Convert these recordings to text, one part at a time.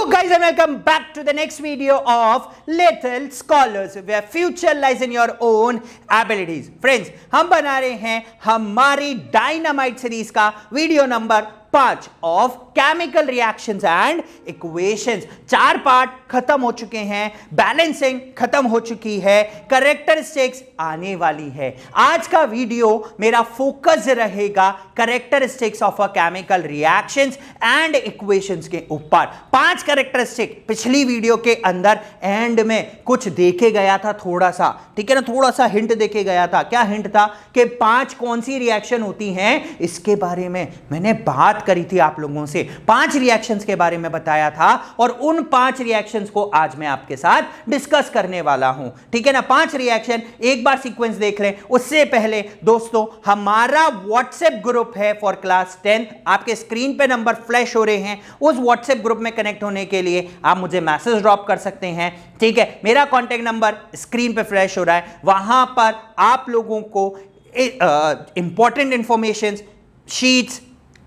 Hello guys and welcome back to the next video of Little Scholars where future lies in your own abilities. Friends, हम बना रहे हैं हमारी dynamite series का video part of chemical reactions and equations चार part खत्म हो चुके हैं बैलेंसिंग खत्म हो चुकी है करेक्टरिस्टिक्स आने वाली है आज का वीडियो मेरा फोकस रहेगा characteristics of a chemical reactions and equations के ऊपर पांच करेक्टरिस्टिक पिछली वीडियो के अंदर एंड में कुछ देखे गया था थोड़ा सा ठीक है ना थोड़ा सा हिंट देखे गया था क्या हिंट था कि पांच कौन सी रिएक्शन होती हैं इसके बारे में मैंने बात करी थी आप लोगों से पांच रिएक्शंस के बारे में बताया था और उन पांच रिएक्शंस को आज मैं आपके साथ डिस्कस करने वाला हूं ठीक है ना पांच रिएक्शन एक बार सीक्वेंस देख हैं उससे पहले दोस्तों हमारा व्हाट्सएप ग्रुप है फॉर क्लास टेंथ आपके स्क्रीन पे नंबर फ्लैश हो रहे हैं उस व्हाट्सएप ग्रुप में कनेक्ट होने के लिए आप मुझे मैसेज ड्रॉप कर सकते हैं ठीक है मेरा कॉन्टेक्ट नंबर स्क्रीन पे फ्लैश हो रहा है वहां पर आप लोगों को इंपॉर्टेंट इंफॉर्मेशन शीट्स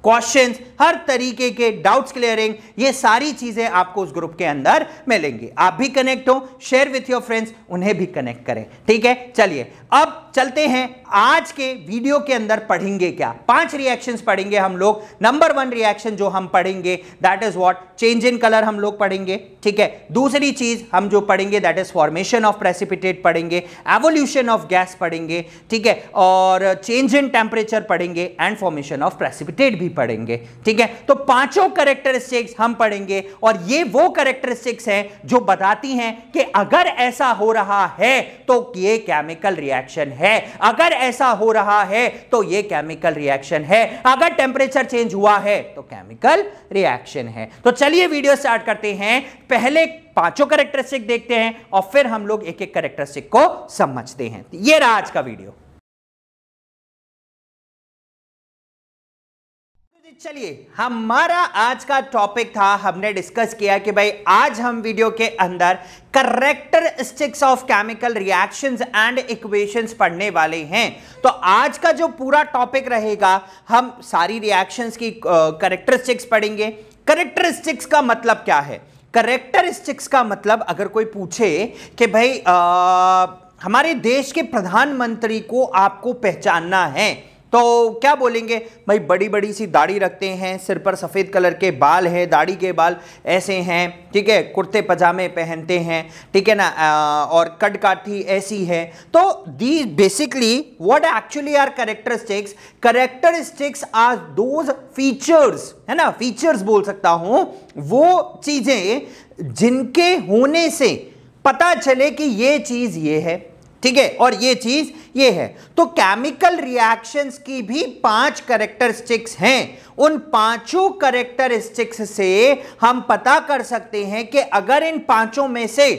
क्वेश्चंस हर तरीके के डाउट्स क्लियरिंग ये सारी चीज़ें आपको उस ग्रुप के अंदर मिलेंगी आप भी कनेक्ट हो शेयर विथ योर फ्रेंड्स उन्हें भी कनेक्ट करें ठीक है चलिए अब चलते हैं आज के वीडियो के अंदर पढ़ेंगे क्या पांच रिएक्शंस पढ़ेंगे हम लोग नंबर वन रिएक्शन जो हम पढ़ेंगे that is what change in colour हम लोग पढ़ेंगे ठीक है दूसरी चीज हम जो पढ़ेंगे that is formation of precipitate पढ़ेंगे एवोल्यूशन ऑफ गैस पढ़ेंगे ठीक है और चेंज इन टेम्परेचर पढ़ेंगे एंड फॉर्मेशन ऑफ प्रेसिपिटेट भी पढ़ेंगे ठीक है तो पांचों करेक्टरिस्टिक्स हम पढ़ेंगे और ये वो करेक्टरिस्टिक्स हैं जो बताती हैं कि अगर ऐसा हो रहा है तो ये केमिकल रिएक्शन है है अगर ऐसा हो रहा है तो ये केमिकल रिएक्शन है अगर टेम्परेचर चेंज हुआ है तो केमिकल रिएक्शन है तो चलिए वीडियो स्टार्ट करते हैं पहले पांचों करेक्टरिस्टिक देखते हैं और फिर हम लोग एक एक करेक्टरिस्टिक को समझते हैं ये रहा आज का वीडियो चलिए हमारा आज का टॉपिक था हमने डिस्कस किया कि भाई आज हम वीडियो के अंदर sticks of chemical reactions and equations पढ़ने वाले हैं तो आज का जो पूरा टॉपिक रहेगा हम सारी रिएक्शंस की करेक्टरिस्टिक्स पढ़ेंगे करेक्टरिस्टिक्स का मतलब क्या है करेक्टरिस्टिक्स का मतलब अगर कोई पूछे कि भाई आ, हमारे देश के प्रधानमंत्री को आपको पहचानना है तो क्या बोलेंगे भाई बड़ी बड़ी सी दाढ़ी रखते हैं सिर पर सफ़ेद कलर के बाल हैं दाढ़ी के बाल ऐसे हैं ठीक है कुर्ते पजामे पहनते हैं ठीक है ना आ, और कट काठी ऐसी है तो the basically what actually are characteristics characteristics are those features है ना फीचर्स बोल सकता हूँ वो चीज़ें जिनके होने से पता चले कि ये चीज़ ये है ठीक है और ये चीज़ ये है तो केमिकल रिएक्शंस की भी पांच करेक्टरिस्टिक्स हैं उन पांचों करेक्टरिस्टिक्स से हम पता कर सकते हैं कि अगर इन पांचों में से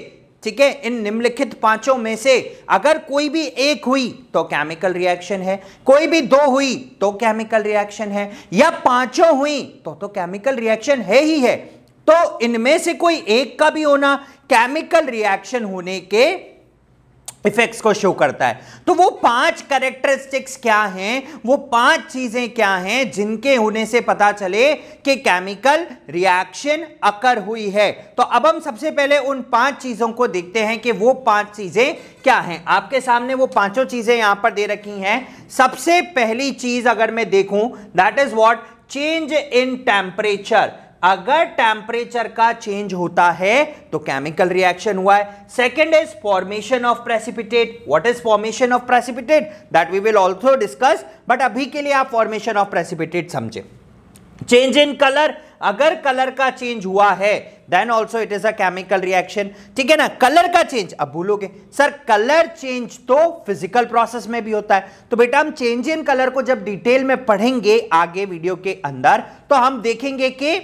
ठीक है इन निम्नलिखित पांचों में से अगर कोई भी एक हुई तो केमिकल रिएक्शन है कोई भी दो हुई तो केमिकल रिएक्शन है या पांचों हुई तो तो केमिकल रिएक्शन है ही है तो इनमें से कोई एक का भी होना केमिकल रिएक्शन होने के इफेक्ट्स को शो करता है तो वो पांच करेक्टरिस्टिक्स क्या हैं वो पांच चीज़ें क्या हैं जिनके होने से पता चले कि केमिकल रिएक्शन अकर हुई है तो अब हम सबसे पहले उन पांच चीज़ों को देखते हैं कि वो पांच चीज़ें क्या हैं आपके सामने वो पांचों चीज़ें यहाँ पर दे रखी हैं सबसे पहली चीज़ अगर मैं देखूं that is what change in temperature अगर टेम्परेचर का चेंज होता है तो केमिकल रिएक्शन हुआ है second is formation of precipitate what is formation of precipitate that we will also discuss but अभी के लिए आप फॉर्मेशन ऑफ प्रेसिपिटेट समझे चेंज इन कलर अगर कलर का चेंज हुआ है then also it is a chemical reaction ठीक है ना कलर का चेंज अब भूलोगे सर कलर चेंज तो फिजिकल प्रोसेस में भी होता है तो बेटा हम चेंज इन कलर को जब डिटेल में पढ़ेंगे आगे वीडियो के अंदर तो हम देखेंगे कि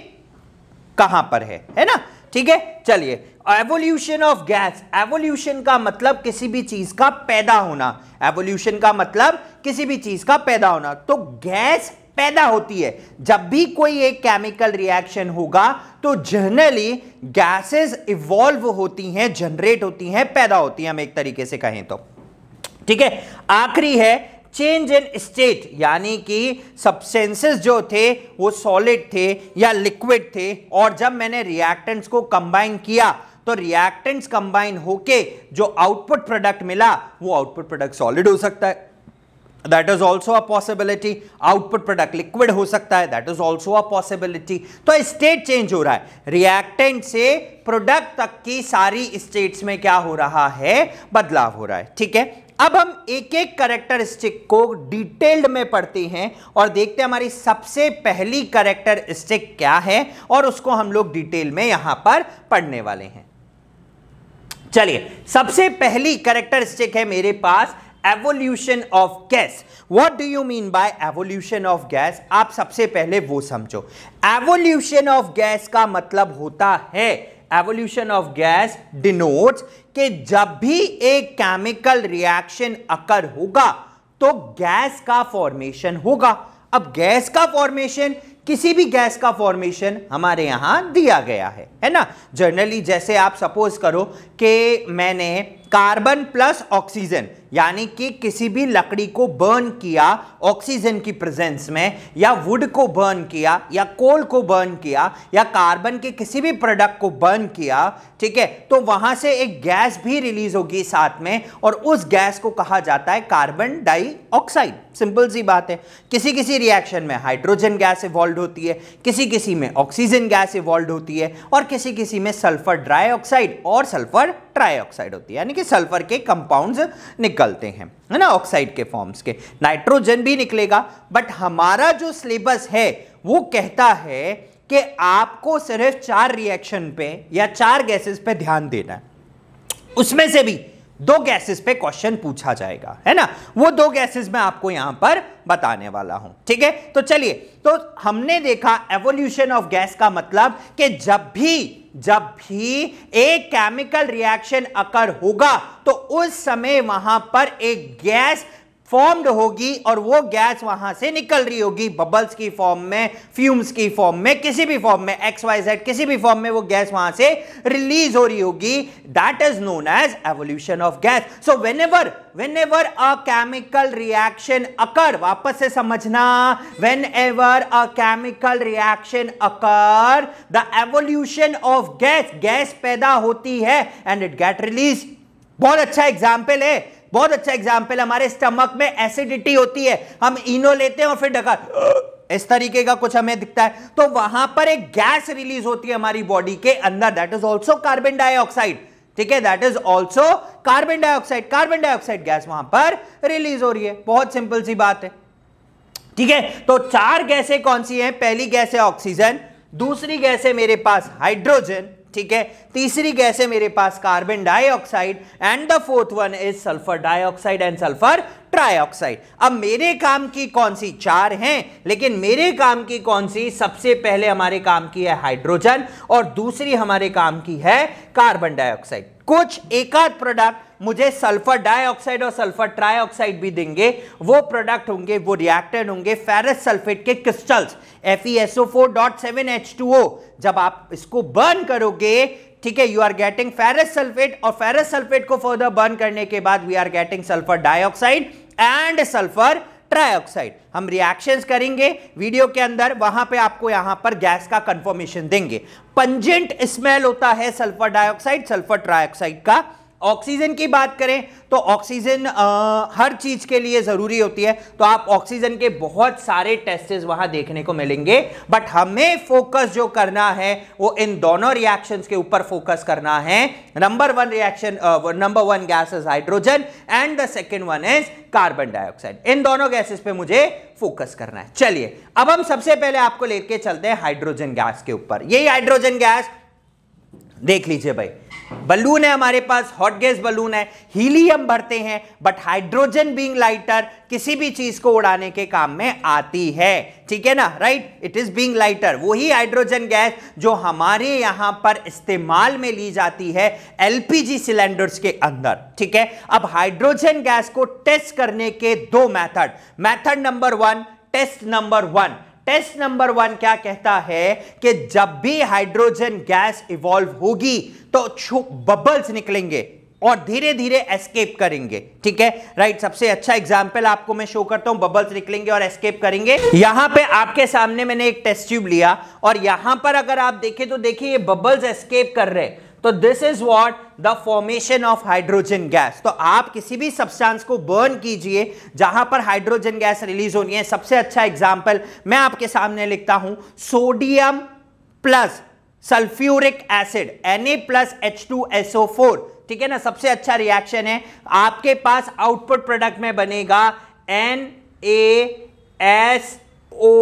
कहां पर है है ना ठीक है चलिए एवोल्यूशन ऑफ गैस एवोल्यूशन का मतलब किसी भी चीज का पैदा होना एवोल्यूशन का मतलब किसी भी चीज का पैदा होना तो गैस पैदा होती है जब भी कोई एक केमिकल रिएक्शन होगा तो जनरली गैसेस इवॉल्व होती हैं जनरेट होती हैं पैदा होती हैं हम एक तरीके से कहें तो ठीक है आखिरी है चेंज इन स्टेट यानी कि सब्सटेंसेस जो थे वो सॉलिड थे या लिक्विड थे और जब मैंने रिएक्टेंट्स को कंबाइन किया तो रिएक्टेंट्स कंबाइन होके जो आउटपुट प्रोडक्ट मिला वो आउटपुट प्रोडक्ट सॉलिड हो सकता है that is also a possibility output product liquid हो सकता है that is also a possibility तो स्टेट चेंज हो रहा है रिएक्टेंट से प्रोडक्ट तक की सारी स्टेट्स में क्या हो रहा है बदलाव हो रहा है ठीक है अब हम एक एक करेक्टरिस्टिक को डिटेल्ड में पढ़ते हैं और देखते हैं हमारी सबसे पहली करेक्टरिस्टिक क्या है और उसको हम लोग डिटेल में यहां पर पढ़ने वाले हैं चलिए सबसे पहली करेक्टरिस्टिक है मेरे पास evolution of gas what do you mean by evolution of gas आप सबसे पहले वो समझो एवोल्यूशन ऑफ गैस का मतलब होता है एवोल्यूशन ऑफ गैस डिनोट्स कि जब भी एक केमिकल रिएक्शन अकर होगा तो गैस का फॉर्मेशन होगा अब गैस का फॉर्मेशन किसी भी गैस का फॉर्मेशन हमारे यहाँ दिया गया है है ना जनरली जैसे आप सपोज करो कि मैंने कार्बन प्लस ऑक्सीजन यानी कि किसी भी लकड़ी को बर्न किया ऑक्सीजन की प्रेजेंस में या वुड को बर्न किया या कोल को बर्न किया या कार्बन के किसी भी प्रोडक्ट को बर्न किया ठीक है तो वहां से एक गैस भी रिलीज होगी साथ में और उस गैस को कहा जाता है कार्बन डाइऑक्साइड सिंपल सी बात है किसी किसी रिएक्शन में हाइड्रोजन गैस इवॉल्व होती है किसी किसी में ऑक्सीजन गैस इवॉल्व होती है और किसी किसी में सल्फर ड्राई और सल्फर ट्राईऑक्साइड होती है यानी कि सल्फर के कंपाउंड्स निकलते हैं है ना ऑक्साइड के फॉर्म्स के नाइट्रोजन भी निकलेगा बट हमारा जो सिलेबस है वो कहता है कि आपको सिर्फ चार रिएक्शन पे या चार गैसेस पे ध्यान देना है उसमें से भी दो गैसेस पे क्वेश्चन पूछा जाएगा है ना वो दो गैसेस मैं आपको यहां पर बताने वाला हूं ठीक है तो चलिए तो हमने देखा एवोल्यूशन ऑफ गैस का मतलब कि जब भी जब भी एक केमिकल रिएक्शन अकर होगा तो उस समय वहां पर एक गैस फॉर्म्ड होगी और वो गैस वहां से निकल रही होगी बबल्स की फॉर्म में फ्यूम्स की फॉर्म में किसी भी फॉर्म में एक्स वाई जेड किसी भी फॉर्म में वो गैस वहां से रिलीज हो रही होगी that is known as evolution of gas so whenever whenever a chemical reaction occur वापस से समझना whenever a chemical reaction occur the evolution of gas gas पैदा होती है एंड इट गेट रिलीज बहुत अच्छा example है बहुत अच्छा एग्जाम्पल हमारे स्टमक में एसिडिटी होती है हम इनो लेते हैं और फिर डकार इस तरीके का कुछ हमें दिखता है तो वहां पर एक गैस रिलीज होती है हमारी बॉडी के अंदर that is also carbon dioxide ठीक है that is also carbon dioxide carbon dioxide gas वहां पर रिलीज हो रही है बहुत सिंपल सी बात है ठीक है तो चार गैसें कौन सी हैं पहली गैस है ऑक्सीजन दूसरी गैस है मेरे पास हाइड्रोजन ठीक है तीसरी गैस है मेरे पास carbon dioxide and the fourth one is sulphur dioxide and sulphur trioxide अब मेरे काम की कौन सी चार हैं लेकिन मेरे काम की कौन सी सबसे पहले हमारे काम की है हाइड्रोजन और दूसरी हमारे काम की है कार्बन डाइऑक्साइड कुछ एकाध प्रोडक्ट मुझे सल्फर डाइऑक्साइड और सल्फर ट्राइऑक्साइड भी देंगे वो प्रोडक्ट होंगे वो रिएक्टेड होंगे फेरस सल्फेट के क्रिस्टल्स FeSO4.7H2O जब आप इसको बर्न करोगे ठीक है you are getting ferrous sulphate और फेरस सल्फेट को फर्दर बर्न करने के बाद we are getting sulphur dioxide and sulphur trioxide हम रिएक्शंस करेंगे वीडियो के अंदर वहां पे आपको यहां पर गैस का कंफर्मेशन देंगे पंजेंट स्मेल होता है सल्फर डाइऑक्साइड सल्फर ट्राइऑक्साइड का ऑक्सीजन की बात करें तो ऑक्सीजन हर चीज़ के लिए ज़रूरी होती है तो आप ऑक्सीजन के बहुत सारे टेस्टेस वहां देखने को मिलेंगे बट हमें फोकस जो करना है वो इन दोनों रिएक्शंस के ऊपर फोकस करना है number one reaction number one gas is hydrogen and the second one is carbon dioxide इन दोनों गैसेस पे मुझे फोकस करना है चलिए अब हम सबसे पहले आपको लेके चलते हैं हाइड्रोजन गैस के ऊपर यही हाइड्रोजन गैस देख लीजिए भाई बलून है हमारे पास हॉट गैस बलून है हीलियम भरते हैं बट हाइड्रोजन बींग लाइटर किसी भी चीज को उड़ाने के काम में आती है ठीक है ना right it is being lighter वही हाइड्रोजन गैस जो हमारे यहां पर इस्तेमाल में ली जाती है एलपीजी सिलेंडर्स के अंदर ठीक है अब हाइड्रोजन गैस को टेस्ट करने के दो method method number one test number one test number one क्या कहता है कि जब भी हाइड्रोजन गैस इवॉल्व होगी तो बबल्स निकलेंगे और धीरे धीरे एस्केप करेंगे ठीक है राइट सबसे अच्छा एग्जाम्पल आपको मैं शो करता हूं बबल्स निकलेंगे और एस्केप करेंगे यहां पे आपके सामने मैंने एक टेस्ट ट्यूब लिया और यहां पर अगर आप देखें तो देखिए ये बबल्स एस्केप कर रहे हैं तो this is what the formation of hydrogen gas तो आप किसी भी सब्सटेंस को बर्न कीजिए जहां पर हाइड्रोजन गैस रिलीज होनी है सबसे अच्छा एग्जाम्पल मैं आपके सामने लिखता हूं sodium plus sulphuric acid Na plus H two SO four ठीक है ना सबसे अच्छा रिएक्शन है आपके पास आउटपुट प्रोडक्ट में बनेगा N A S O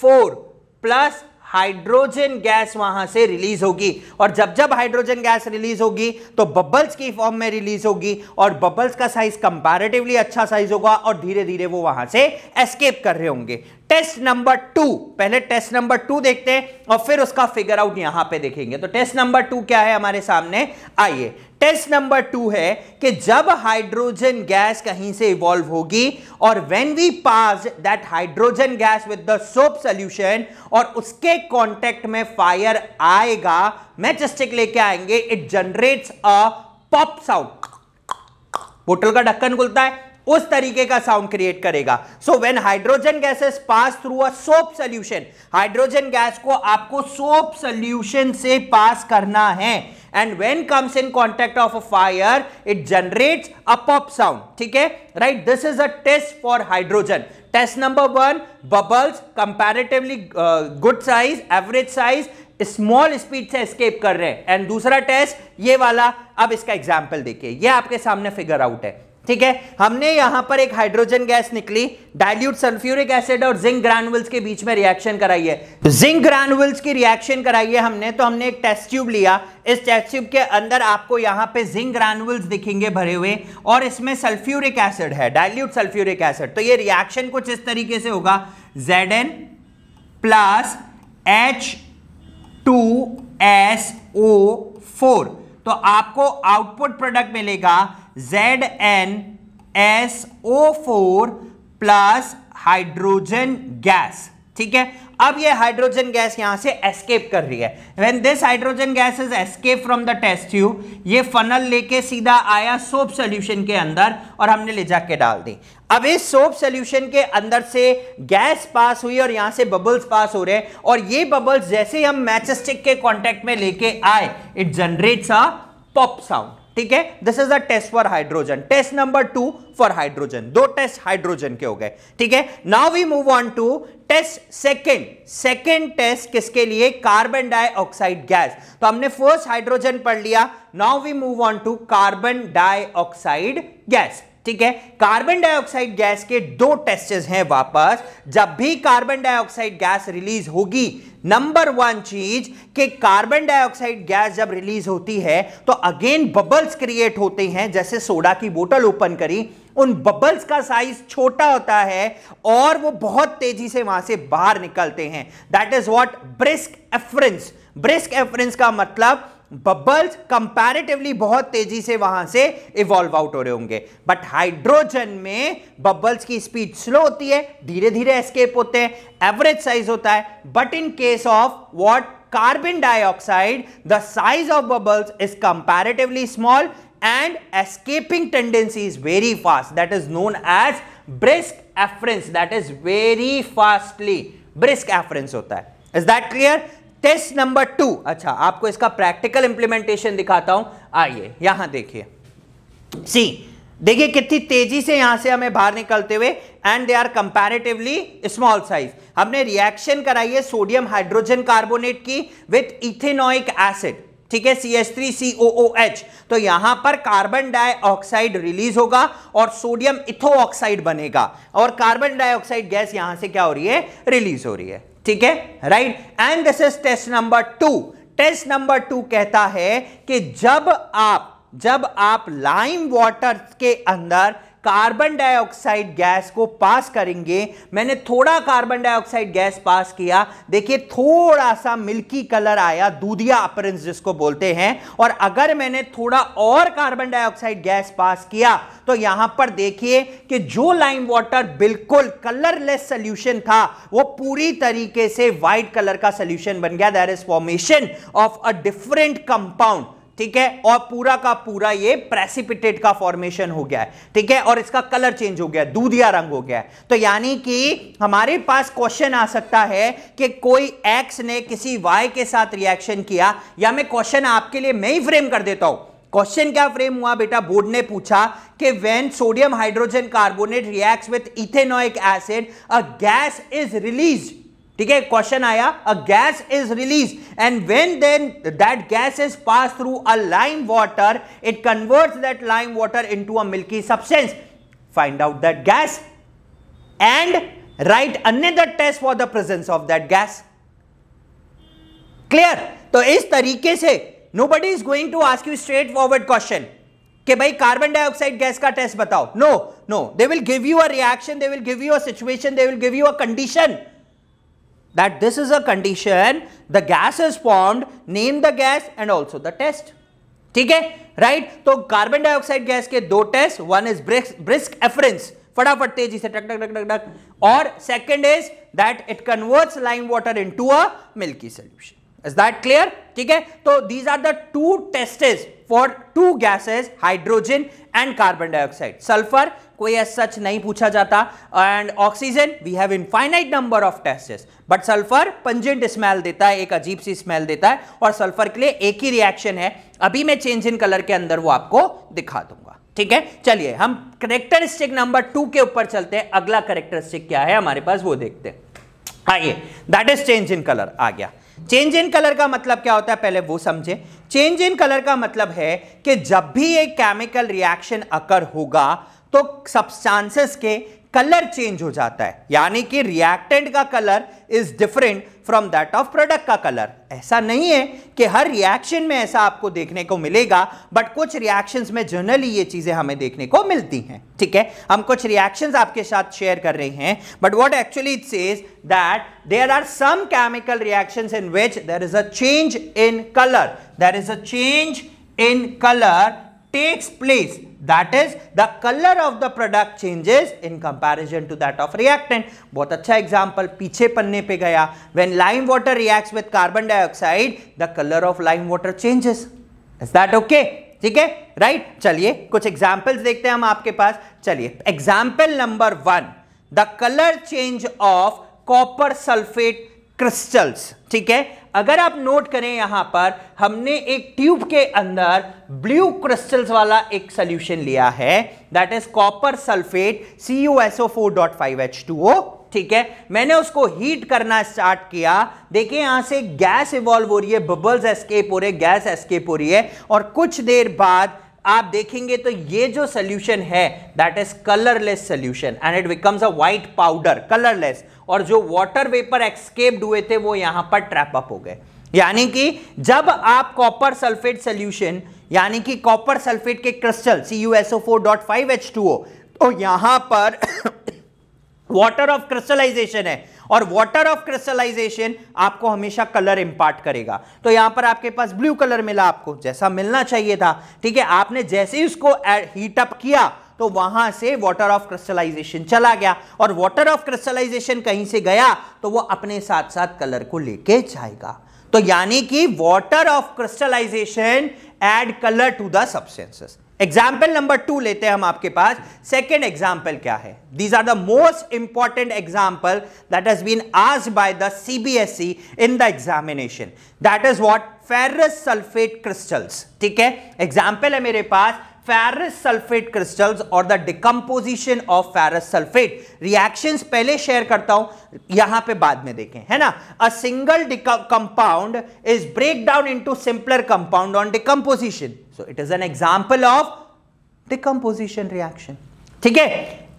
four plus hydrogen gas वहां से रिलीज होगी और जब जब हाइड्रोजन गैस रिलीज होगी तो बबल्स की फॉर्म में रिलीज होगी और बबल्स का साइज कंपैरेटिवली अच्छा साइज होगा और धीरे धीरे वो वहां से एस्केप कर रहे होंगे टेस्ट नंबर टू पहले टेस्ट नंबर टू देखते हैं और फिर उसका फिगर आउट यहां पे देखेंगे तो टेस्ट नंबर टू क्या है हमारे सामने आइए टेस्ट नंबर टू है कि जब हाइड्रोजन गैस कहीं से इवॉल्व होगी और when we pass that hydrogen gas with the soap solution और उसके कांटेक्ट में फायर आएगा मैचस्टिक लेके आएंगे it generates a pop sound बोतल का ढक्कन खुलता है उस तरीके का साउंड क्रिएट करेगा so when hydrogen gases pass through a soap solution hydrogen gas को आपको सोप सोल्यूशन से पास करना है and when comes in contact of a fire it generate a pop sound ठीक है right this is a test for hydrogen test number one bubbles comparatively good size average size small speed से escape कर रहे हैं and दूसरा test ये वाला अब इसका एग्जाम्पल देखिए ये आपके सामने फिगर आउट है ठीक है हमने यहां पर एक हाइड्रोजन गैस निकली डाइल्यूट सल्फ्यूरिक एसिड और जिंक ग्रानुल्स के बीच में रिएक्शन कराई है जिंक ग्रानुल्स की रिएक्शन कराई है हमने तो हमने एक टेस्ट ट्यूब लिया इस टेस्ट ट्यूब के अंदर आपको यहां पे जिंक ग्रानुल्स दिखेंगे भरे हुए और इसमें सल्फ्यूरिक एसिड है डायल्यूट सल्फ्यूरिक एसिड तो ये रिएक्शन कुछ इस तरीके से होगा Z N plus H two S O four तो आपको आउटपुट प्रोडक्ट मिलेगा Z N S O four plus hydrogen gas ठीक है अब ये हाइड्रोजन गैस यहां से एस्केप कर रही है when this hydrogen gas is escape from the test tube ये फनल लेके सीधा आया सोप सॉल्यूशन के अंदर और हमने ले जाके डाल दी अब इस सोप सोल्यूशन के अंदर से गैस पास हुई और यहां से बबल्स पास हो रहे हैं और ये बबल्स जैसे हम मैचस्टिक के कॉन्टेक्ट में लेके आए it generates a pop sound ठीक है this is a test for hydrogen test number two for hydrogen दो टेस्ट हाइड्रोजन के हो गए ठीक है now we move on to test second second test किसके लिए कार्बन डाइऑक्साइड गैस तो हमने फर्स्ट हाइड्रोजन पढ़ लिया now we move on to carbon dioxide gas ठीक है कार्बन डाइऑक्साइड गैस के दो टेस्टेस हैं वापस जब भी कार्बन डाइऑक्साइड गैस रिलीज होगी नंबर वन चीज कि कार्बन डाइऑक्साइड गैस जब रिलीज होती है तो अगेन बबल्स क्रिएट होते हैं जैसे सोडा की बोतल ओपन करी उन बबल्स का साइज छोटा होता है और वो बहुत तेजी से वहां से बाहर निकलते हैं that is what brisk effervescence brisk effervescence का मतलब बबल्स कंपैरेटिवली बहुत तेजी से वहां से इवॉल्व आउट हो रहे होंगे बट हाइड्रोजन में बबल्स की स्पीड स्लो होती है धीरे धीरे एस्केप होते हैं एवरेज साइज होता है but in case of what carbon dioxide the size of bubbles is comparatively small and escaping tendency is very fast that is known as brisk effervescence that is very fastly brisk effervescence होता है is that clear test number two अच्छा आपको इसका practical implementation दिखाता हूं आइए यहां देखिए सी देखिए कितनी तेजी से यहां से हमें बाहर निकलते हुए and they are comparatively small size हमने रिएक्शन कराई है सोडियम हाइड्रोजन कार्बोनेट की विथ इथेनोइक एसिड ठीक है C S three C O O H तो यहां पर कार्बन डाइऑक्साइड रिलीज होगा और सोडियम इथो ऑक्साइड बनेगा और कार्बन डाइऑक्साइड गैस यहां से क्या हो रही है रिलीज हो रही है ठीक है right and this is test number two test number two कहता है कि जब आप जब आप लाइम वाटर के अंदर कार्बन डाइऑक्साइड गैस को पास करेंगे मैंने थोड़ा कार्बन डाइऑक्साइड गैस पास किया देखिए थोड़ा सा मिल्की कलर आया दूधिया अपरेंस जिसको बोलते हैं और अगर मैंने थोड़ा और कार्बन डाइऑक्साइड गैस पास किया तो यहां पर देखिए कि जो लाइम वाटर बिल्कुल कलरलेस सोल्यूशन था वो पूरी तरीके से व्हाइट कलर का सोल्यूशन बन गया there is formation of a different compound ठीक है और पूरा का पूरा ये प्रेसिपिटेट का फॉर्मेशन हो गया है ठीक है और इसका कलर चेंज हो गया है दूधिया रंग हो गया है तो यानी कि हमारे पास क्वेश्चन आ सकता है कि कोई एक्स ने किसी वाई के साथ रिएक्शन किया या मैं क्वेश्चन आपके लिए मैं ही फ्रेम कर देता हूं क्वेश्चन क्या फ्रेम हुआ बेटा बोर्ड ने पूछा कि when sodium hydrogen carbonate reacts with ethanoic acid a gas is released ठीक है क्वेश्चन आया a gas is release and when then that gas is pass through a lime water it converts that lime water into a milky substance find out that gas and write another test for the presence of that gas clear तो इस तरीके से nobody is going to ask you straight forward question कि भाई carbon dioxide gas का test बताओ no no they will give you a reaction they will give you a situation they will give you a condition that this is a condition the gas is formed name the gas and also the test ठीक है right तो carbon dioxide gas के दो test one is brisk effervescence फटाफट तेजी से टक टक टक टक टक और second is that it converts lime water into a milky solution is that clear ठीक है तो these are the two tests for two gases hydrogen and carbon dioxide sulphur कोई एस सच नहीं पूछा जाता and oxygen we have infinite number of tests but sulphur pungent smell देता है एक अजीब सी स्मेल देता है और सल्फर के लिए एक ही रिएक्शन है अभी मैं चेंज इन कलर के अंदर वो आपको दिखा दूंगा ठीक है चलिए हम करेक्टरिस्टिक नंबर टू के ऊपर चलते हैं अगला करेक्टरिस्टिक क्या है हमारे पास वो देखते हैं आइए that is change in colour आ गया चेंज इन कलर का मतलब क्या होता है पहले वो समझे चेंज इन कलर का मतलब है कि जब भी एक केमिकल रिएक्शन अकर होगा तो सब्सटेंसेस के कलर चेंज हो जाता है यानी कि रिएक्टेंट का colour is different from that of product का कलर ऐसा नहीं है कि हर रिएक्शन में ऐसा आपको देखने को मिलेगा बट कुछ रिएक्शंस में जनरली ये चीज़ें हमें देखने को मिलती हैं ठीक है हम कुछ रिएक्शंस आपके साथ शेयर कर रहे हैं but what actually it says that there are some chemical reaction in which there is a change in colour there is a change in colour takes place that is the colour of the product changes in comparison to that of reactant बहुत अच्छा example पीछे पन्ने पे गया when lime water reacts with carbon dioxide the colour of lime water changes is that okay ठीक है right चलिए कुछ एग्जाम्पल्स देखते हैं हम आपके पास चलिए example number one the colour change of copper sulphate crystals ठीक है अगर आप नोट करें यहां पर हमने एक ट्यूब के अंदर ब्लू क्रिस्टल्स वाला एक सोल्यूशन लिया है that is copper sulphate C U SO four dot five H two O ठीक है मैंने उसको हीट करना स्टार्ट किया देखिए यहां से गैस इवॉल्व हो रही है बबल्स एस्केप हो रहे गैस एस्केप हो रही है और कुछ देर बाद आप देखेंगे तो ये जो सोल्यूशन है that is colourless solution and it becomes a white powder colourless और जो वाटर वेपर एक्सकेप्ड हुए थे वो यहां पर ट्रैप अप हो गए यानी कि जब आप कॉपर सल्फेट सोल्यूशन यानी कि कॉपर सल्फेट के crystal C U four dot five H two O तो यहां पर वाटर ऑफ क्रिस्टलाइजेशन है और वाटर ऑफ क्रिस्टलाइजेशन आपको हमेशा कलर इंपार्ट करेगा तो यहां पर आपके पास ब्लू कलर मिला आपको जैसा मिलना चाहिए था ठीक है आपने जैसे ही उसको हीटअप किया तो वहां से वाटर ऑफ क्रिस्टलाइजेशन चला गया और वाटर ऑफ क्रिस्टलाइजेशन कहीं से गया तो वो अपने साथ साथ कलर को लेके जाएगा तो यानी कि water of crystallisation add colour to the substances example number two लेते हैं हम आपके पास सेकेंड एग्जाम्पल क्या है these are the most important example that has been आज by the CBSE in the examination that is what ferrous sulphate crystals ठीक है एग्जाम्पल है मेरे पास फेरस सल्फेट क्रिस्टल्स और the decomposition of ferrous sulphate reactions पहले share करता हूं यहां पे बाद में देखें है ना a single compound is break down into simpler compound on decomposition so it is an example of decomposition reaction ठीक है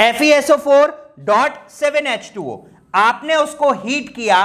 F E SO four dot seven H two O आपने उसको हीट किया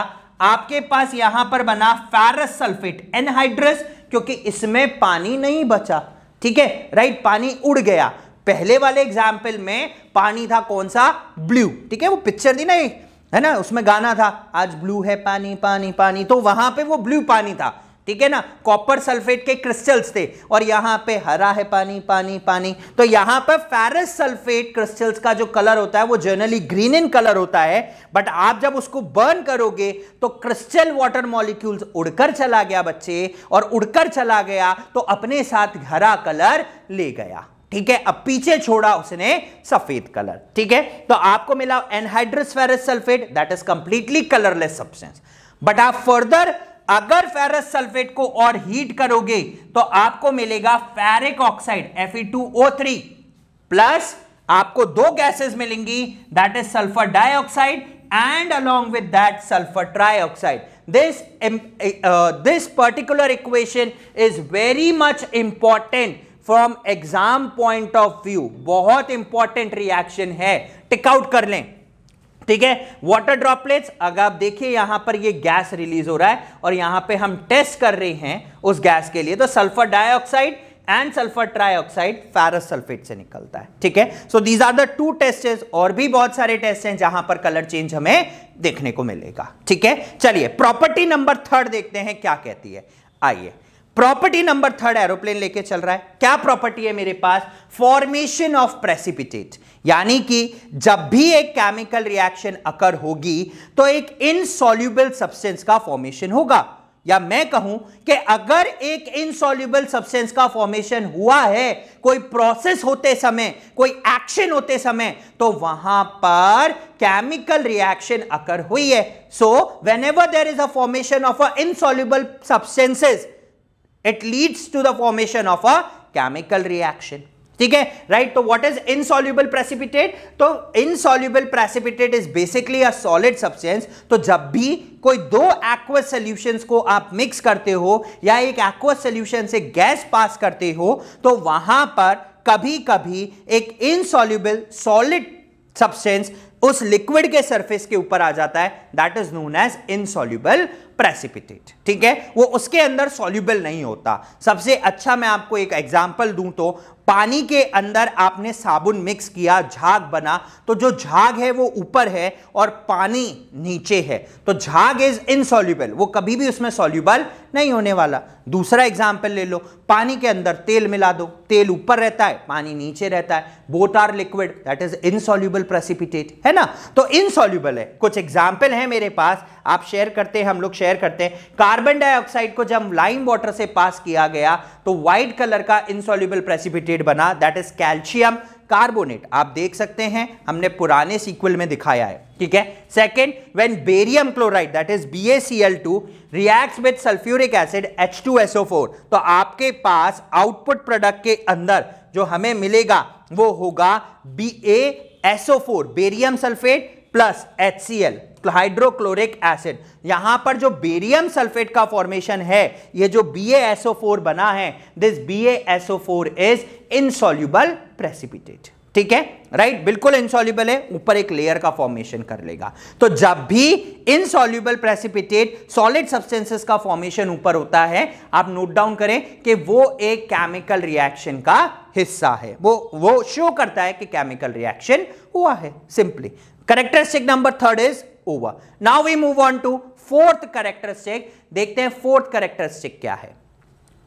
आपके पास यहां पर बना फेरस सल्फेट एनहाइड्रस क्योंकि इसमें पानी नहीं बचा ठीक है राइट पानी उड़ गया पहले वाले एग्जाम्पल में पानी था कौन सा ब्लू ठीक है वो पिक्चर थी ना है ना उसमें गाना था आज ब्लू है पानी पानी पानी तो वहां पे वो ब्लू पानी था ठीक है ना कॉपर सल्फेट के क्रिस्टल्स थे और यहां पे हरा है पानी पानी पानी तो यहां पर फेरस सल्फेट क्रिस्टल्स का जो कलर होता है वो जनरली ग्रीन इन कलर होता है बट आप जब उसको बर्न करोगे तो क्रिस्टल वाटर मॉलिक्यूल्स उड़कर चला गया बच्चे और उड़कर चला गया तो अपने साथ हरा कलर ले गया ठीक है अब पीछे छोड़ा उसने सफेद कलर ठीक है तो आपको मिला anhydrous ferrous sulphate that is completely colourless substance but आप फर्दर अगर फेरस सल्फेट को और हीट करोगे तो आपको मिलेगा फेरिक ऑक्साइड एफ प्लस आपको दो गैसेस मिलेंगी that is sulphur dioxide and along with that sulphur trioxide this this particular equation is very much important from exam point of view बहुत इंपॉर्टेंट रिएक्शन है tick out कर लें ठीक है water droplets अगर आप देखिए यहां पर ये गैस रिलीज हो रहा है और यहां पे हम टेस्ट कर रहे हैं उस गैस के लिए तो sulphur dioxide and sulphur trioxide ferrous sulphate से निकलता है ठीक है so these are the two test और भी बहुत सारे टेस्ट हैं जहां पर कलर चेंज हमें देखने को मिलेगा ठीक है चलिए प्रॉपर्टी नंबर थर्ड देखते हैं क्या कहती है आइए प्रॉपर्टी नंबर थर्ड एरोप्लेन लेके चल रहा है क्या प्रॉपर्टी है मेरे पास फॉर्मेशन ऑफ प्रेसिपिटेट यानी कि जब भी एक केमिकल रिएक्शन अकर होगी तो एक इनसॉल्यूबल सब्सटेंस का फॉर्मेशन होगा या मैं कहूं कि अगर एक इनसॉल्यूबल सब्सटेंस का फॉर्मेशन हुआ है कोई प्रोसेस होते समय कोई एक्शन होते समय तो वहां पर केमिकल रिएक्शन अकर हुई है so whenever there is a formation of a insoluble substances it leads to the formation of a chemical reaction ठीक है राइट तो व्हाट इज इनसॉल्यूबल प्रेसिपिटेट तो insoluble precipitate is basically a solid substance तो जब भी कोई दो aqueous solutions को आप मिक्स करते हो या एक एक्वस सॉल्यूशन से गैस पास करते हो तो वहां पर कभी कभी एक इनसॉल्यूबल सॉलिड सब्सटेंस उस लिक्विड के सरफेस के ऊपर आ जाता है that is known as insoluble precipitate ठीक है वो उसके अंदर सॉल्यूबल नहीं होता सबसे अच्छा मैं आपको एक एग्जाम्पल दूं तो पानी के अंदर आपने साबुन मिक्स किया झाग बना तो जो झाग है वो ऊपर है और पानी नीचे है तो झाग इज इनसॉल्यूबल वो कभी भी उसमें सॉल्यूबल नहीं होने वाला दूसरा एग्जाम्पल ले लो पानी के अंदर तेल मिला दो तेल ऊपर रहता है पानी नीचे रहता है बोट आर liquid that is insoluble precipitate है ना तो इनसॉल्यूबल है कुछ एग्जाम्पल है मेरे पास आप शेयर करते हैं हम लोग शेयर करते हैं कार्बन डाइऑक्साइड को जब लाइम वाटर से पास किया गया तो व्हाइट कलर का इंसॉल्यूबल प्रेसिपिटेट बना दैट इज कैल्शियम कार्बोनेट आप देख सकते हैं हमने पुराने सीक्वल में दिखाया है ठीक है second when barium chloride that is B A C L two react with sulphuric acid H two S four तो आपके पास आउटपुट प्रोडक्ट के अंदर जो हमें मिलेगा वो होगा B A SO four barium sulphate plus H C L hydrochloric acid यहां पर जो बेरियम सल्फेट का फॉर्मेशन है ये जो बी एसओ फोर बना है this B SO four is insoluble precipitate ठीक है राइट right? बिल्कुल इनसॉल्यूबल है ऊपर एक लेयर का फॉर्मेशन कर लेगा तो जब भी इनसॉल्यूबल प्रेसिपिटेट सॉलिड सब्सटेंसेस का फॉर्मेशन ऊपर होता है आप नोट डाउन करें कि वो एक केमिकल रिएक्शन का हिस्सा है वो वो शो करता है कि केमिकल रिएक्शन हुआ है simply characteristic number third is over now we move on to fourth characteristic देखते हैं फोर्थ करेक्टरिस्टिक क्या है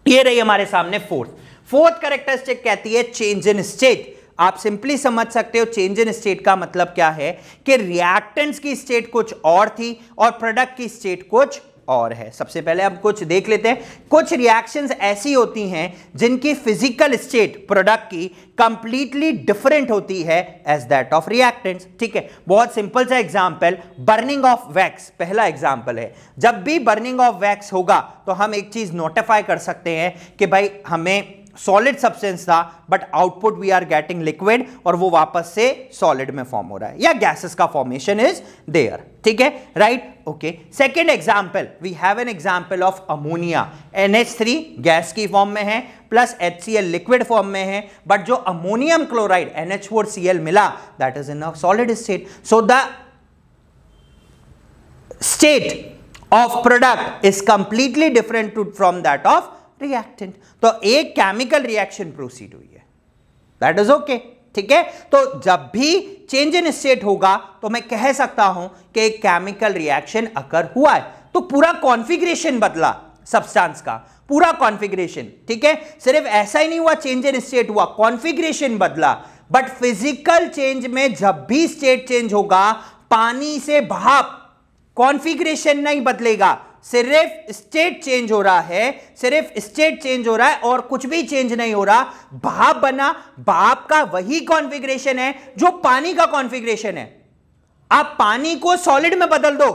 ये रही हमारे सामने फोर्थ फोर्थ करेक्टरिस्टिक कहती है चेंज इन स्टेट आप सिंपली समझ सकते हो चेंज इन स्टेट का मतलब क्या है कि रिएक्टेंट्स की स्टेट कुछ और थी और प्रोडक्ट की स्टेट कुछ और है सबसे पहले हम कुछ देख लेते हैं कुछ रिएक्शंस ऐसी होती हैं जिनकी फिजिकल स्टेट प्रोडक्ट की कंप्लीटली डिफरेंट होती है एज दैट ऑफ रिएक्टेंट्स ठीक है बहुत सिंपल सा एग्जांपल बर्निंग ऑफ वैक्स पहला एग्जांपल है जब भी बर्निंग ऑफ वैक्स होगा तो हम एक चीज नोटिफाई कर सकते हैं कि भाई हमें सॉलिड सब्सटेंस था but output we are getting liquid और वो वापस से सॉलिड में फॉर्म हो रहा है या गैसेस का फॉर्मेशन इज देयर ठीक है right okay second example we have an example of ammonia three gas की फॉर्म में है प्लस एल लिक्विड फॉर्म में है बट जो अमोनियम क्लोराइड एल मिला that is in a solid state so the state of product is completely different from that of reactant तो एक chemical reaction proceed हुई है दैट इज ओके ठीक है तो जब भी चेंज इन स्टेट होगा तो मैं कह सकता हूं कि एक केमिकल रिएक्शन अकर हुआ है तो पूरा कॉन्फिग्रेशन बदला सब्सटेंस का पूरा कॉन्फिग्रेशन ठीक है सिर्फ ऐसा ही नहीं हुआ चेंज इन स्टेट हुआ कॉन्फिग्रेशन बदला बट फिजिकल चेंज में जब भी स्टेट चेंज होगा पानी से भाप कॉन्फिग्रेशन नहीं बदलेगा सिर्फ स्टेट चेंज हो रहा है सिर्फ स्टेट चेंज हो रहा है और कुछ भी चेंज नहीं हो रहा भाप बना भाप का वही कॉन्फ़िगरेशन है जो पानी का कॉन्फ़िगरेशन है आप पानी को सॉलिड में बदल दो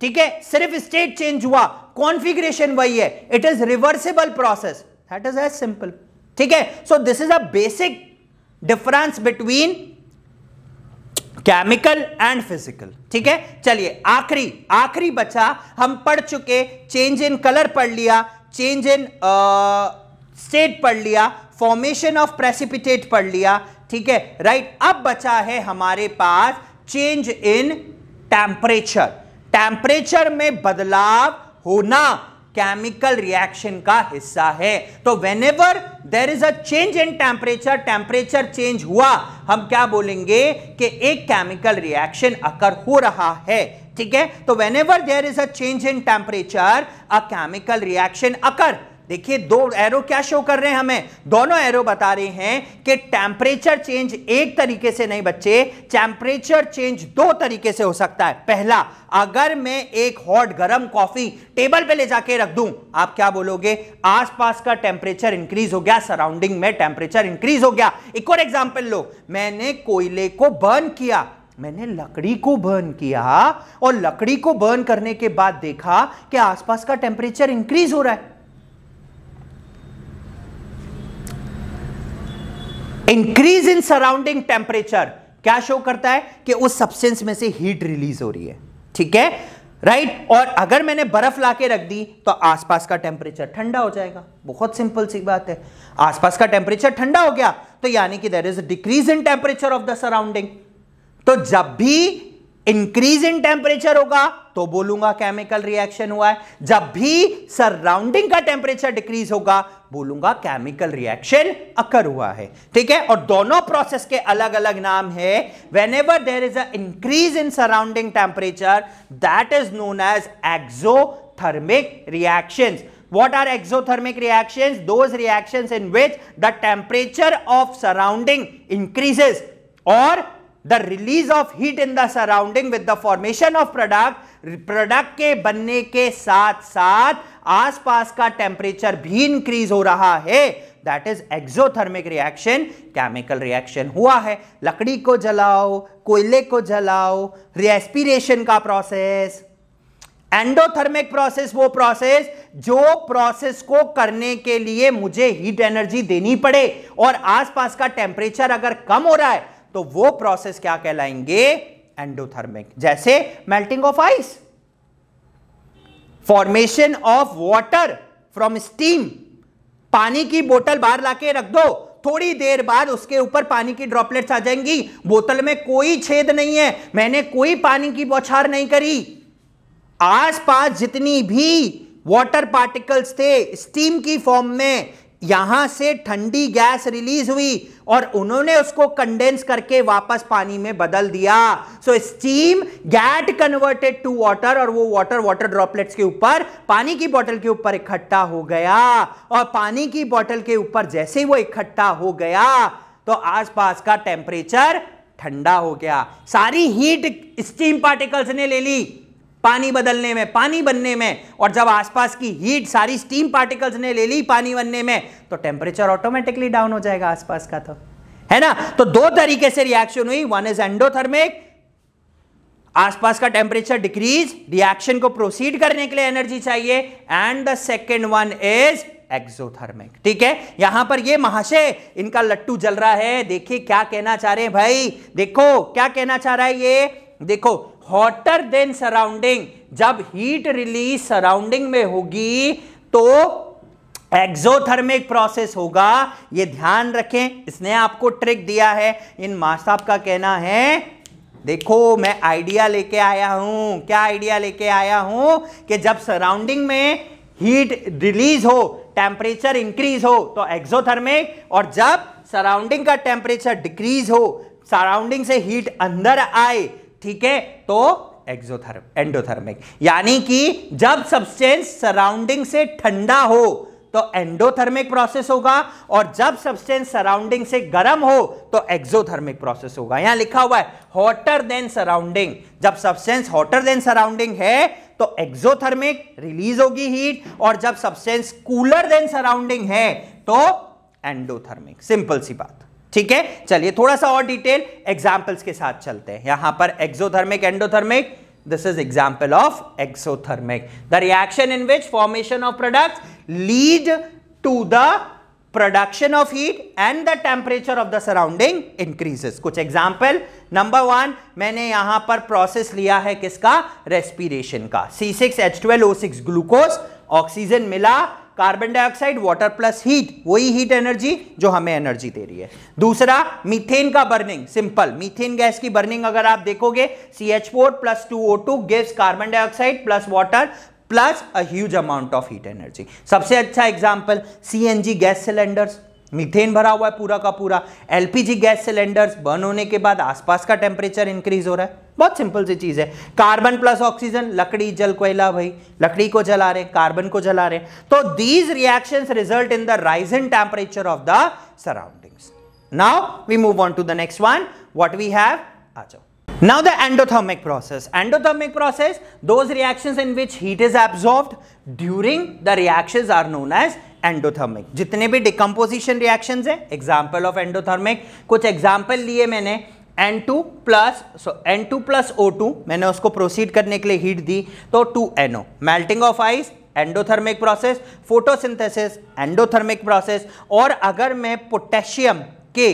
ठीक है सिर्फ स्टेट चेंज हुआ कॉन्फ़िगरेशन वही है it is reversible process that is as simple ठीक है so this is a basic difference between chemical and physical ठीक है चलिए आखिरी आखिरी बचा हम पढ़ चुके चेंज इन कलर पढ़ लिया चेंज इन स्टेट पढ़ लिया फॉर्मेशन ऑफ प्रेसिपिटेट पढ़ लिया ठीक है राइट अब बचा है हमारे पास चेंज इन टेम्परेचर टेम्परेचर में बदलाव होना केमिकल रिएक्शन का हिस्सा है तो whenever there is a change in temperature temperature change हुआ हम क्या बोलेंगे कि एक केमिकल रिएक्शन अकर हो रहा है ठीक है तो whenever there is a change in temperature a chemical reaction occur देखिए दो एरो क्या शो कर रहे हैं हमें दोनों एरो बता रहे हैं कि टेम्परेचर चेंज एक तरीके से नहीं बच्चे टेम्परेचर चेंज दो तरीके से हो सकता है पहला अगर मैं एक हॉट गर्म कॉफी टेबल पे ले जाके रख दूं आप क्या बोलोगे आसपास का टेम्परेचर इंक्रीज हो गया सराउंडिंग में टेम्परेचर इंक्रीज हो गया एक और एग्जाम्पल लो मैंने कोयले को बर्न किया मैंने लकड़ी को बर्न किया और लकड़ी को बर्न करने के बाद देखा कि आसपास का टेम्परेचर इंक्रीज हो रहा है इंक्रीज इन सराउंडिंग टेम्परेचर क्या शो करता है कि उस सब्सटेंस में से हीट रिलीज हो रही है ठीक है राइट right? और अगर मैंने बर्फ ला के रख दी तो आसपास का टेम्परेचर ठंडा हो जाएगा बहुत सिंपल सी बात है आसपास का टेम्परेचर ठंडा हो गया तो यानी कि there is decrease in temperature of the surrounding तो जब भी इंक्रीज इन टेम्परेचर होगा तो बोलूंगा केमिकल रिएक्शन हुआ है जब भी सराउंडिंग का टेम्परेचर डिक्रीज होगा बोलूंगा केमिकल रिएक्शन अकर हुआ है ठीक है और दोनों प्रोसेस के अलग अलग नाम है whenever there is increase in surrounding temperature that is known as exothermic reaction what are exothermic reaction those reaction in which the temperature of surrounding increases और the release of heat in the surrounding with the formation of product product के बनने के साथ साथ आसपास का temperature भी increase हो रहा है that is exothermic reaction chemical reaction हुआ है लकड़ी को जलाओ कोयले को जलाओ रेस्पिरेशन का प्रोसेस एंडोथर्मिक प्रोसेस वो प्रोसेस जो प्रोसेस को करने के लिए मुझे हीट एनर्जी देनी पड़े और आसपास का टेम्परेचर अगर कम हो रहा है तो वो प्रोसेस क्या कहलाएंगे एंडोथर्मिक जैसे melting of ice formation of water from steam पानी की बोतल बाहर लाके रख दो थोड़ी देर बाद उसके ऊपर पानी की ड्रॉपलेट्स आ जाएंगी बोतल में कोई छेद नहीं है मैंने कोई पानी की बौछार नहीं करी आसपास जितनी भी वाटर पार्टिकल्स थे स्टीम की फॉर्म में यहां से ठंडी गैस रिलीज हुई और उन्होंने उसको कंडेंस करके वापस पानी में बदल दिया so steam get converted to water और वो वाटर वाटर ड्रॉपलेट्स के ऊपर पानी की बोतल के ऊपर इकट्ठा हो गया और पानी की बोतल के ऊपर जैसे ही वो इकट्ठा हो गया तो आसपास का टेम्परेचर ठंडा हो गया सारी हीट स्टीम पार्टिकल्स ने ले ली पानी बदलने में पानी बनने में और जब आसपास की हीट सारी स्टीम पार्टिकल्स ने ले ली पानी बनने में तो टेम्परेचर ऑटोमेटिकली डाउन हो जाएगा आसपास का तो है ना तो दो तरीके से रिएक्शन हुई वन इज एंडोथर्मिक आसपास का टेम्परेचर डिक्रीज रिएक्शन को प्रोसीड करने के लिए एनर्जी चाहिए and the second one is exothermic ठीक है यहां पर ये महाशय इनका लट्टू जल रहा है देखिए क्या कहना चाह रहे हैं भाई देखो क्या कहना चाह रहा है ये देखो हॉटर देन सराउंडिंग जब हीट रिलीज सराउंडिंग में होगी तो एक्सोथर्मिक प्रोसेस होगा ये ध्यान रखें इसने आपको ट्रिक दिया है इन मास्टर साहब का कहना है देखो मैं आइडिया लेके आया हूं क्या आइडिया लेके आया हूं कि जब सराउंडिंग में हीट रिलीज हो टेम्परेचर इंक्रीज हो तो एक्सोथर्मिक और जब सराउंडिंग का टेम्परेचर डिक्रीज हो सराउंडिंग से हीट अंदर आए ठीक है तो एक्सोथर्म एंडोथर्मिक यानी कि जब सब्सटेंस सराउंडिंग से ठंडा हो तो एंडोथर्मिक प्रोसेस होगा और जब सब्सटेंस सराउंडिंग से गर्म हो तो एक्सोथर्मिक प्रोसेस होगा यहां लिखा हुआ है हॉटर देन सराउंडिंग जब सब्सटेंस हॉटर देन सराउंडिंग है तो एक्सोथर्मिक रिलीज होगी हीट और जब सब्सटेंस कूलर देन सराउंडिंग है तो एंडोथर्मिक सिंपल सी बात ठीक है चलिए थोड़ा सा और डिटेल एग्जाम्पल्स के साथ चलते हैं यहां पर exothermic endothermic this is example of exothermic the reaction in which formation of product lead to the production of heat and the temperature of the surrounding increases कुछ एग्जाम्पल नंबर वन मैंने यहां पर प्रोसेस लिया है किसका respiration का C six H twelve O six glucose oxygen मिला carbon dioxide water plus heat वही हीट एनर्जी जो हमें एनर्जी दे रही है दूसरा मीथेन का बर्निंग सिंपल मीथेन गैस की बर्निंग अगर आप देखोगे C H four plus two O two gives carbon dioxide plus water plus a huge amount of heat energy सबसे अच्छा example C N G gas cylinders methane भरा हुआ है पूरा का पूरा एलपीजी गैस सिलेंडर्स बर्न होने के बाद आसपास का टेम्परेचर इंक्रीज हो रहा है बहुत सिंपल सी चीज़ है कार्बन प्लस ऑक्सीजन लकड़ी जल कोयला भाई लकड़ी को जला रहे कार्बन को जला रहे तो these reactions result in the rise in temperature of the surroundings now we move on to the next one what we have आ जाओ Now the endothermic process. Endothermic process, those reactions in which heat is absorbed during the reactions are known as endothermic जितने भी decomposition reaction है example of endothermic कुछ example लिए मैंने N2 plus सो two plus two मैंने उसको proceed करने के लिए हीट दी तो 2NO melting of ice endothermic process photosynthesis endothermic process और अगर मैं पोटेशियम के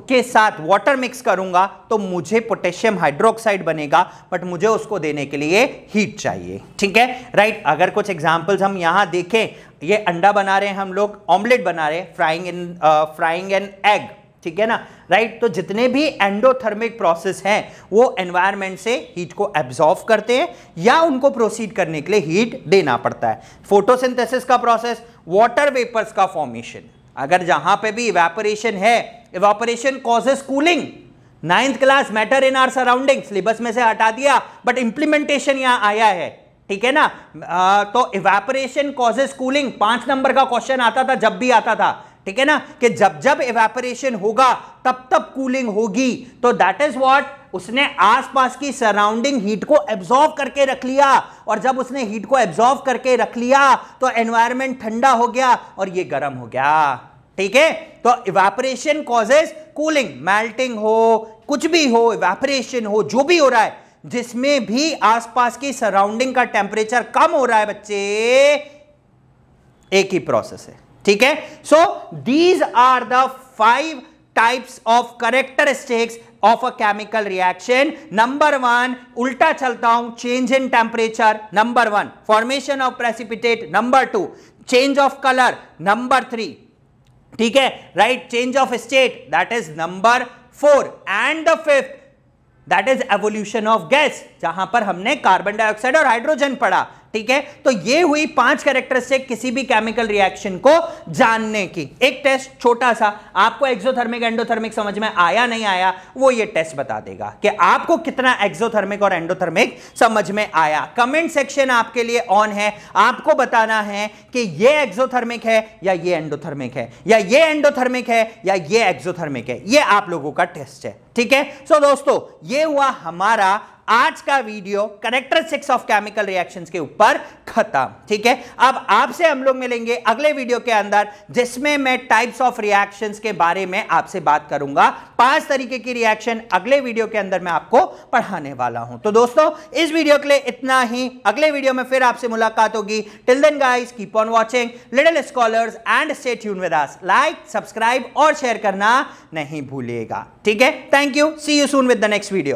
के साथ वाटर मिक्स करूंगा तो मुझे पोटेशियम हाइड्रोक्साइड बनेगा बट मुझे उसको देने के लिए हीट चाहिए ठीक है राइट right? अगर कुछ एग्जाम्पल्स हम यहाँ देखें ये अंडा बना रहे हैं हम लोग ऑमलेट बना रहे हैं frying in frying an egg ठीक है ना राइट right? तो जितने भी एंडोथर्मिक प्रोसेस हैं वो एनवायरमेंट से हीट को एब्जॉर्व करते हैं या उनको प्रोसीड करने के लिए हीट देना पड़ता है फोटोसिंथेसिस का प्रोसेस वाटर वेपर्स का फॉर्मेशन अगर जहां पे भी इवेपोरेशन है evaporation causes cooling ninth class matter in our surrounding syllabus में से हटा दिया बट इंप्लीमेंटेशन यहां आया है ठीक है ना आ, तो इवेपोरेशन कॉजेस कूलिंग पांच नंबर का क्वेश्चन आता था जब भी आता था ठीक है ना कि जब जब इवेपोरेशन होगा तब तब कूलिंग होगी तो दैट इज वॉट उसने आसपास की सराउंडिंग हीट को एब्जॉर्व करके रख लिया और जब उसने हीट को एब्जॉर्व करके रख लिया तो एनवायरमेंट ठंडा हो गया और ये गर्म हो गया ठीक है तो इवेपरेशन कॉजेज कूलिंग मेल्टिंग हो कुछ भी हो इवेपरेशन हो जो भी हो रहा है जिसमें भी आसपास की सराउंडिंग का टेम्परेचर कम हो रहा है बच्चे एक ही प्रोसेस है ठीक है so these are the five types of characteristics of a chemical reaction number one उल्टा चलता हूं change in temperature number one formation of precipitate number two change of colour number three ठीक है right change of state that is number four and the fifth that is evolution of gas जहां पर हमने carbon dioxide और hydrogen पढ़ा ठीक है तो ये हुई पांच कैरेक्टर से किसी भी केमिकल रिएक्शन को जानने की एक टेस्ट छोटा सा आपको एक्सोथर्मिक एंडोथर्मिक समझ में आया नहीं आया वो ये टेस्ट बता देगा कि आपको कितना एक्सोथर्मिक और एंडोथर्मिक समझ में आया कमेंट सेक्शन आपके लिए ऑन है आपको बताना है कि ये एक्सोथर्मिक है या ये एंडोथर्मिक है या ये एंडोथर्मिक है या ये एक्सोथर्मिक है ये आप लोगों का टेस्ट है ठीक है सो दोस्तों ये हुआ हमारा आज का video characteristics of chemical reactions के ऊपर खत्म ठीक है अब आपसे हम लोग मिलेंगे अगले वीडियो के अंदर जिसमें मैं टाइप्स ऑफ रिएक्शंस के बारे में आपसे बात करूंगा पांच तरीके की रिएक्शन अगले वीडियो के अंदर मैं आपको पढ़ाने वाला हूं तो दोस्तों इस वीडियो के लिए इतना ही अगले वीडियो में फिर आपसे मुलाकात होगी till then guys keep on watching little scholars and stay tuned with like subscribe और शेयर करना नहीं भूलिएगा ठीक है thank you see you soon with the next video